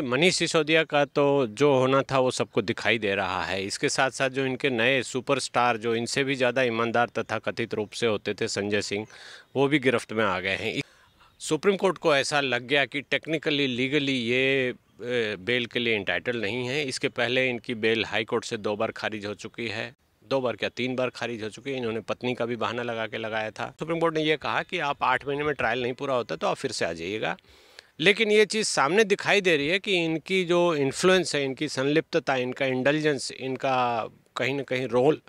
मनीष सिसोदिया का तो जो होना था वो सबको दिखाई दे रहा है इसके साथ साथ जो इनके नए सुपरस्टार जो इनसे भी ज़्यादा ईमानदार तथा कथित रूप से होते थे संजय सिंह वो भी गिरफ्त में आ गए हैं सुप्रीम कोर्ट को ऐसा लग गया कि टेक्निकली लीगली ये बेल के लिए इंटाइटल नहीं है इसके पहले इनकी बेल हाई कोर्ट से दो बार खारिज हो चुकी है दो बार क्या तीन बार खारिज हो चुकी है इन्होंने पत्नी का भी बहाना लगा के लगाया था सुप्रीम कोर्ट ने यह कहा कि आप आठ महीने में ट्रायल नहीं पूरा होता तो आप फिर से आ जाइएगा लेकिन ये चीज़ सामने दिखाई दे रही है कि इनकी जो इन्फ्लुएंस है इनकी संलिप्तता इनका इंटेलिजेंस इनका कहीं ना कहीं रोल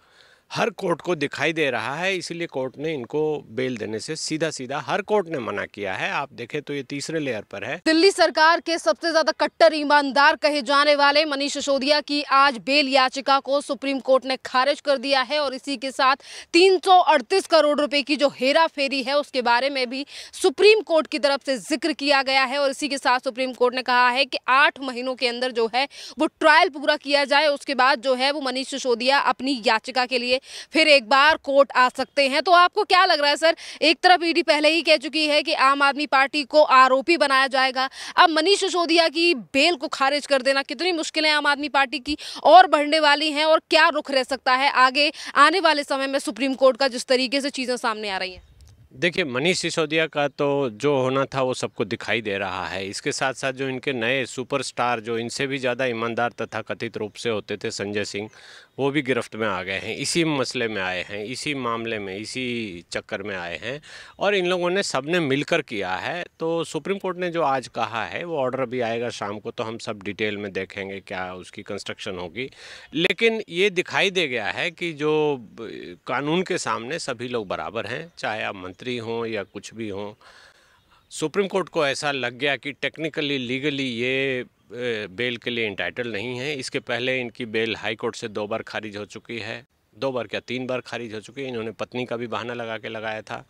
हर कोर्ट को दिखाई दे रहा है इसीलिए कोर्ट ने इनको बेल देने से सीधा सीधा हर कोर्ट ने मना किया है आप देखें तो ये तीसरे लेयर पर है दिल्ली सरकार के सबसे ज्यादा कट्टर ईमानदार कहे जाने वाले मनीष सिसोदिया की आज बेल याचिका को सुप्रीम कोर्ट ने खारिज कर दिया है और इसी के साथ तीन करोड़ रुपए की जो हेरा फेरी है उसके बारे में भी सुप्रीम कोर्ट की तरफ से जिक्र किया गया है और इसी के साथ सुप्रीम कोर्ट ने कहा है कि आठ महीनों के अंदर जो है वो ट्रायल पूरा किया जाए उसके बाद जो है वो मनीष सिसोदिया अपनी याचिका के लिए फिर एक बार कोर्ट आ सकते हैं तो आपको क्या लग रहा है सर एक तरफ ईडी e पहले ही कह चुकी है कि आम आदमी पार्टी को आरोपी बनाया जाएगा अब मनीष सिसोदिया की बेल को खारिज कर देना कितनी मुश्किलें आम आदमी पार्टी की और बढ़ने वाली हैं और क्या रुख रह सकता है आगे आने वाले समय में सुप्रीम कोर्ट का जिस तरीके से चीज़ें सामने आ रही हैं देखिए मनीष सिसोदिया का तो जो होना था वो सबको दिखाई दे रहा है इसके साथ साथ जो इनके नए सुपरस्टार जो इनसे भी ज़्यादा ईमानदार तथा कथित रूप से होते थे संजय सिंह वो भी गिरफ्त में आ गए हैं इसी मसले में आए हैं इसी मामले में इसी चक्कर में आए हैं और इन लोगों ने सब ने मिलकर किया है तो सुप्रीम कोर्ट ने जो आज कहा है वो ऑर्डर अभी आएगा शाम को तो हम सब डिटेल में देखेंगे क्या उसकी कंस्ट्रक्शन होगी लेकिन ये दिखाई दे गया है कि जो कानून के सामने सभी लोग बराबर हैं चाहे आप मंत्री मंत्री हों या कुछ भी हों सुप्रीम कोर्ट को ऐसा लग गया कि टेक्निकली लीगली ये बेल के लिए इंटाइटल नहीं है इसके पहले इनकी बेल हाई कोर्ट से दो बार खारिज हो चुकी है दो बार क्या तीन बार खारिज हो चुकी है इन्होंने पत्नी का भी बहाना लगा के लगाया था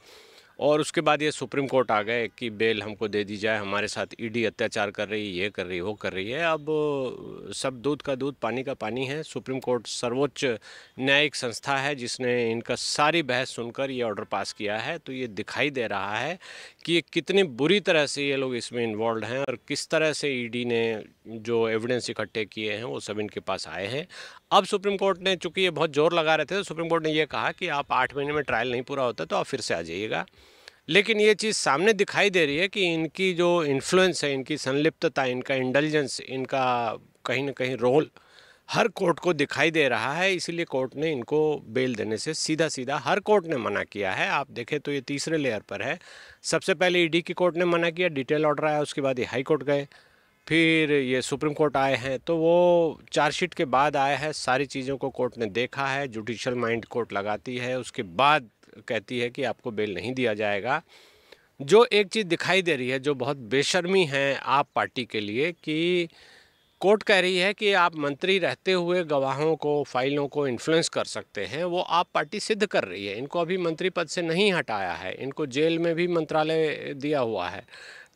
और उसके बाद ये सुप्रीम कोर्ट आ गए कि बेल हमको दे दी जाए हमारे साथ ईडी अत्याचार कर रही है ये कर रही वो कर रही है अब सब दूध का दूध पानी का पानी है सुप्रीम कोर्ट सर्वोच्च न्यायिक संस्था है जिसने इनका सारी बहस सुनकर ये ऑर्डर पास किया है तो ये दिखाई दे रहा है कि ये कितनी बुरी तरह से ये लोग इसमें इन्वॉल्व हैं और किस तरह से ई ने जो एविडेंस इकट्ठे किए हैं वो सब इनके पास आए हैं अब सुप्रीम कोर्ट ने चूंकि ये बहुत जोर लगा रहे थे तो सुप्रीम कोर्ट ने यह कहा कि आप आठ महीने में ट्रायल नहीं पूरा होता तो आप फिर से आ जाइएगा लेकिन ये चीज़ सामने दिखाई दे रही है कि इनकी जो इन्फ्लुएंस है इनकी संलिप्तता इनका इंटेलिजेंस इनका कहीं ना कहीं रोल हर कोर्ट को दिखाई दे रहा है इसीलिए कोर्ट ने इनको बेल देने से सीधा सीधा हर कोर्ट ने मना किया है आप देखें तो ये तीसरे लेयर पर है सबसे पहले ईडी e की कोर्ट ने मना किया डिटेल ऑर्डर आया उसके बाद ये हाई कोर्ट गए फिर ये सुप्रीम कोर्ट आए हैं तो वो चार्जशीट के बाद आया है सारी चीज़ों को कोर्ट ने देखा है जुडिशल माइंड कोर्ट लगाती है उसके बाद कहती है कि आपको बेल नहीं दिया जाएगा जो एक चीज़ दिखाई दे रही है जो बहुत बेशर्मी है आप पार्टी के लिए कि कोर्ट कह रही है कि आप मंत्री रहते हुए गवाहों को फाइलों को इन्फ्लुएंस कर सकते हैं वो आप पार्टी सिद्ध कर रही है इनको अभी मंत्री पद से नहीं हटाया है इनको जेल में भी मंत्रालय दिया हुआ है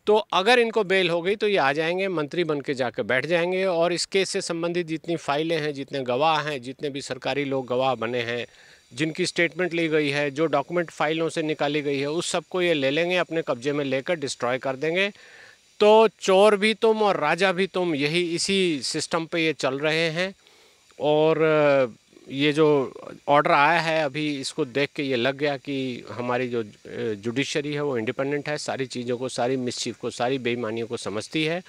तो अगर इनको बेल हो गई तो ये आ जाएंगे मंत्री बन के जाकर बैठ जाएंगे और इस केस से संबंधित जितनी फाइलें हैं जितने गवाह हैं जितने भी सरकारी लोग गवाह बने हैं जिनकी स्टेटमेंट ली गई है जो डॉक्यूमेंट फाइलों से निकाली गई है उस सबको ये ले लेंगे अपने कब्जे में लेकर डिस्ट्रॉय कर देंगे तो चोर भी तुम और राजा भी तुम यही इसी सिस्टम पे ये चल रहे हैं और ये जो ऑर्डर आया है अभी इसको देख के ये लग गया कि हमारी जो जुडिशरी है वो इंडिपेंडेंट है सारी चीज़ों को सारी मिसचीफ को सारी बेईमानियों को समझती है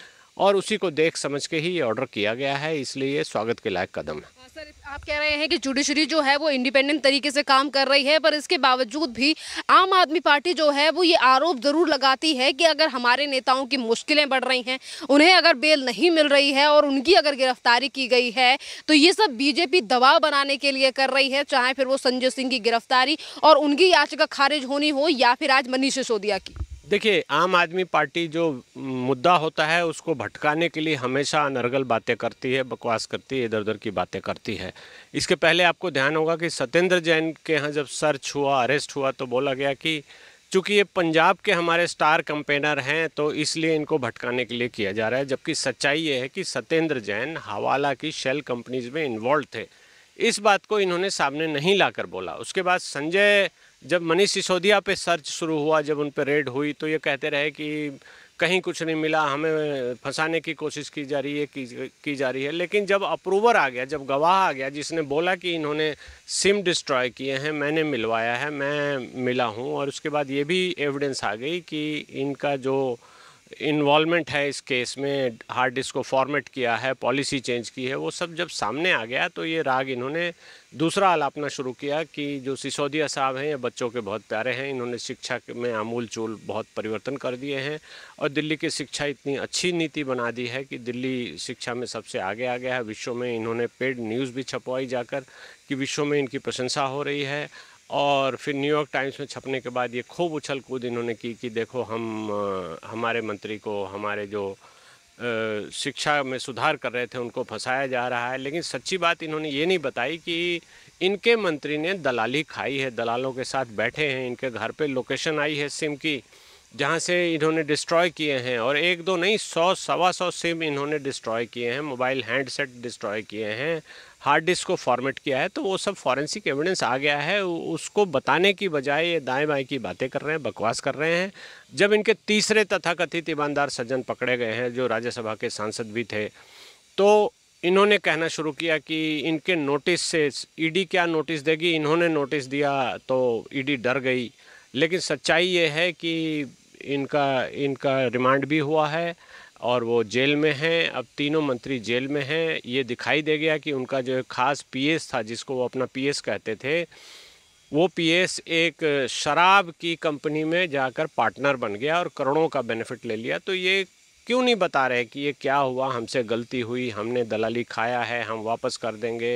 और उसी को देख समझ के ही ये ऑर्डर किया गया है इसलिए ये स्वागत के लायक कदम है हाँ, सर आप कह रहे हैं कि जुडिशरी जो है वो इंडिपेंडेंट तरीके से काम कर रही है पर इसके बावजूद भी आम आदमी पार्टी जो है वो ये आरोप ज़रूर लगाती है कि अगर हमारे नेताओं की मुश्किलें बढ़ रही हैं उन्हें अगर बेल नहीं मिल रही है और उनकी अगर गिरफ्तारी की गई है तो ये सब बीजेपी दबाव बनाने के लिए कर रही है चाहे फिर वो संजय सिंह की गिरफ्तारी और उनकी याचिका खारिज होनी हो या फिर आज मनीष सिसोदिया की देखिए आम आदमी पार्टी जो मुद्दा होता है उसको भटकाने के लिए हमेशा अनर्गल बातें करती है बकवास करती है इधर उधर की बातें करती है इसके पहले आपको ध्यान होगा कि सत्येंद्र जैन के यहाँ जब सर्च हुआ अरेस्ट हुआ तो बोला गया कि चूँकि ये पंजाब के हमारे स्टार कंपेनर हैं तो इसलिए इनको भटकाने के लिए किया जा रहा है जबकि सच्चाई ये है कि सत्येंद्र जैन हवाला की शेल कंपनीज में इन्वॉल्व थे इस बात को इन्होंने सामने नहीं लाकर बोला उसके बाद संजय जब मनीष सिसोदिया पे सर्च शुरू हुआ जब उन पर रेड हुई तो ये कहते रहे कि कहीं कुछ नहीं मिला हमें फंसाने की कोशिश की जा रही है की, की जा रही है लेकिन जब अप्रूवर आ गया जब गवाह आ गया जिसने बोला कि इन्होंने सिम डिस्ट्रॉय किए हैं मैंने मिलवाया है मैं मिला हूँ और उसके बाद ये भी एविडेंस आ गई कि इनका जो इन्वॉलमेंट है इस केस में हार्ड डिस्क को फॉर्मेट किया है पॉलिसी चेंज की है वो सब जब सामने आ गया तो ये राग इन्होंने दूसरा आलापना शुरू किया कि जो सिसोदिया साहब हैं ये बच्चों के बहुत प्यारे हैं इन्होंने शिक्षा में आमूल चूल बहुत परिवर्तन कर दिए हैं और दिल्ली की शिक्षा इतनी अच्छी नीति बना दी है कि दिल्ली शिक्षा में सबसे आगे आ गया है विश्व में इन्होंने पेड न्यूज़ भी छपवाई जाकर कि विश्व में इनकी प्रशंसा हो रही है और फिर न्यूयॉर्क टाइम्स में छपने के बाद ये खूब उछल कूद इन्होंने की कि देखो हम हमारे मंत्री को हमारे जो शिक्षा में सुधार कर रहे थे उनको फंसाया जा रहा है लेकिन सच्ची बात इन्होंने ये नहीं बताई कि इनके मंत्री ने दलाली खाई है दलालों के साथ बैठे हैं इनके घर पे लोकेशन आई है सिम की जहाँ से इन्होंने डिस्ट्रॉय किए हैं और एक दो नहीं सौ सवा सौ सिम इन्होंने डिस्ट्रॉय किए हैं मोबाइल हैंडसेट डिस्ट्रॉय किए हैं हार्ड डिस्क को फॉर्मेट किया है तो वो सब फॉरेंसिक एविडेंस आ गया है उसको बताने की बजाय ये दाएँ बाएँ की बातें कर रहे हैं बकवास कर रहे हैं जब इनके तीसरे तथाकथित ईमानदार सज्जन पकड़े गए हैं जो राज्यसभा के सांसद भी थे तो इन्होंने कहना शुरू किया कि इनके नोटिस से ईडी क्या नोटिस देगी इन्होंने नोटिस दिया तो ईडी डर गई लेकिन सच्चाई ये है कि इनका इनका रिमांड भी हुआ है और वो जेल में हैं अब तीनों मंत्री जेल में हैं ये दिखाई दे गया कि उनका जो खास पीएस था जिसको वो अपना पीएस कहते थे वो पीएस एक शराब की कंपनी में जाकर पार्टनर बन गया और करोड़ों का बेनिफिट ले लिया तो ये क्यों नहीं बता रहे कि ये क्या हुआ हमसे गलती हुई हमने दलाली खाया है हम वापस कर देंगे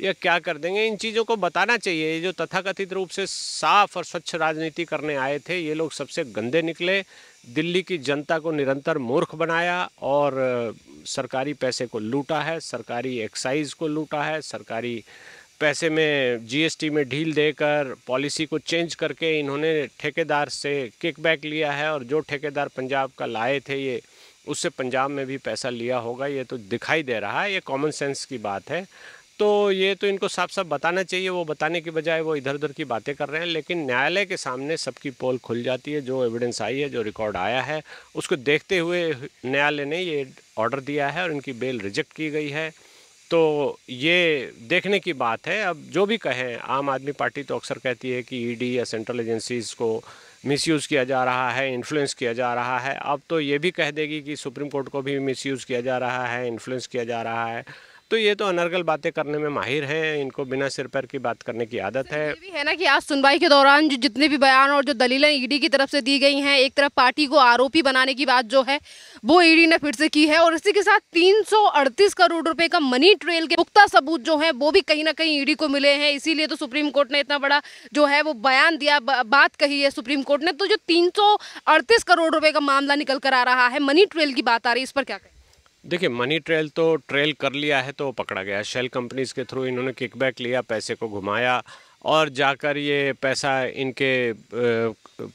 या क्या कर देंगे इन चीज़ों को बताना चाहिए ये जो तथाकथित रूप से साफ और स्वच्छ राजनीति करने आए थे ये लोग सबसे गंदे निकले दिल्ली की जनता को निरंतर मूर्ख बनाया और सरकारी पैसे को लूटा है सरकारी एक्साइज को लूटा है सरकारी पैसे में जीएसटी में ढील देकर पॉलिसी को चेंज करके इन्होंने ठेकेदार से किकबैक लिया है और जो ठेकेदार पंजाब का लाए थे ये उससे पंजाब में भी पैसा लिया होगा ये तो दिखाई दे रहा है ये कॉमन सेंस की बात है तो ये तो इनको साफ साफ बताना चाहिए वो बताने के बजाय वो इधर उधर की बातें कर रहे हैं लेकिन न्यायालय के सामने सबकी पोल खुल जाती है जो एविडेंस आई है जो रिकॉर्ड आया है उसको देखते हुए न्यायालय ने ये ऑर्डर दिया है और इनकी बेल रिजेक्ट की गई है तो ये देखने की बात है अब जो भी कहें आम आदमी पार्टी तो अक्सर कहती है कि ईडी e या सेंट्रल एजेंसीज़ को मिसयूज़ किया जा रहा है इन्फ्लुएंस किया जा रहा है अब तो ये भी कह देगी कि सुप्रीम कोर्ट को भी मिसयूज़ किया जा रहा है इन्फ्लुएंस किया जा रहा है तो ये तो अनर्गल बातें करने में माहिर हैं इनको बिना सिर पर की बात करने की आदत है ये भी है ना कि आज सुनवाई के दौरान जो जितने भी बयान और जो दलीलें ईडी की तरफ से दी गई हैं एक तरफ पार्टी को आरोपी बनाने की बात जो है वो ईडी ने फिर से की है और इसी के साथ 338 करोड़ रुपए का मनी ट्रेल के पुख्ता सबूत जो है वो भी कहीं ना कहीं ईडी को मिले हैं इसीलिए तो सुप्रीम कोर्ट ने इतना बड़ा जो है वो बयान दिया बात कही है सुप्रीम कोर्ट ने तो जो तीन करोड़ रुपए का मामला निकल कर आ रहा है मनी ट्रेल की बात आ रही है इस पर क्या कहें देखिए मनी ट्रेल तो ट्रेल कर लिया है तो पकड़ा गया शेल कंपनीज के थ्रू इन्होंने किकबैक लिया पैसे को घुमाया और जाकर ये पैसा इनके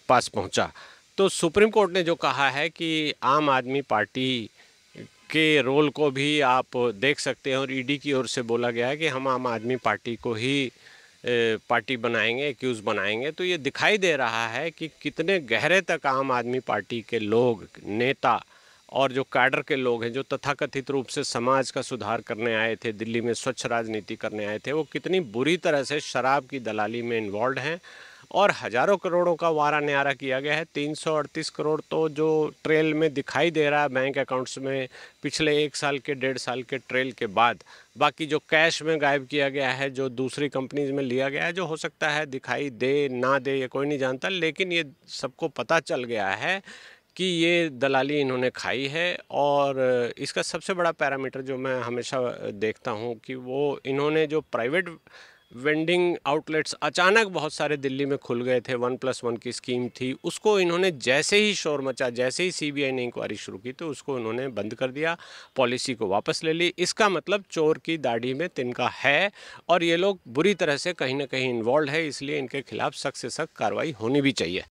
पास पहुंचा तो सुप्रीम कोर्ट ने जो कहा है कि आम आदमी पार्टी के रोल को भी आप देख सकते हैं और ईडी e की ओर से बोला गया है कि हम आम आदमी पार्टी को ही पार्टी बनाएंगे एक्यूज़ बनाएंगे तो ये दिखाई दे रहा है कि कितने गहरे तक आम आदमी पार्टी के लोग नेता और जो कैडर के लोग हैं जो तथाकथित रूप से समाज का सुधार करने आए थे दिल्ली में स्वच्छ राजनीति करने आए थे वो कितनी बुरी तरह से शराब की दलाली में इन्वॉल्व हैं और हज़ारों करोड़ों का वारा न्यारा किया गया है तीन करोड़ तो जो ट्रेल में दिखाई दे रहा है बैंक अकाउंट्स में पिछले एक साल के डेढ़ साल के ट्रेल के बाद बाकी जो कैश में गायब किया गया है जो दूसरी कंपनीज में लिया गया है जो हो सकता है दिखाई दे ना दे ये कोई नहीं जानता लेकिन ये सबको पता चल गया है कि ये दलाली इन्होंने खाई है और इसका सबसे बड़ा पैरामीटर जो मैं हमेशा देखता हूँ कि वो इन्होंने जो प्राइवेट वेंडिंग आउटलेट्स अचानक बहुत सारे दिल्ली में खुल गए थे वन प्लस वन की स्कीम थी उसको इन्होंने जैसे ही शोर मचा जैसे ही सीबीआई ने इंक्वायरी शुरू की तो उसको इन्होंने बंद कर दिया पॉलिसी को वापस ले ली इसका मतलब चोर की दाढ़ी में तिनका है और ये लोग बुरी तरह से कहीं ना कहीं इन्वॉल्व है इसलिए इनके खिलाफ सख्त से सख्त कार्रवाई होनी भी चाहिए